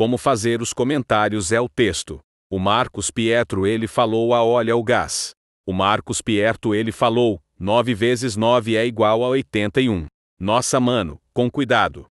Como fazer os comentários é o texto. O Marcos Pietro ele falou a olha o gás. O Marcos Pietro ele falou, 9 vezes 9 é igual a 81. Nossa mano, com cuidado.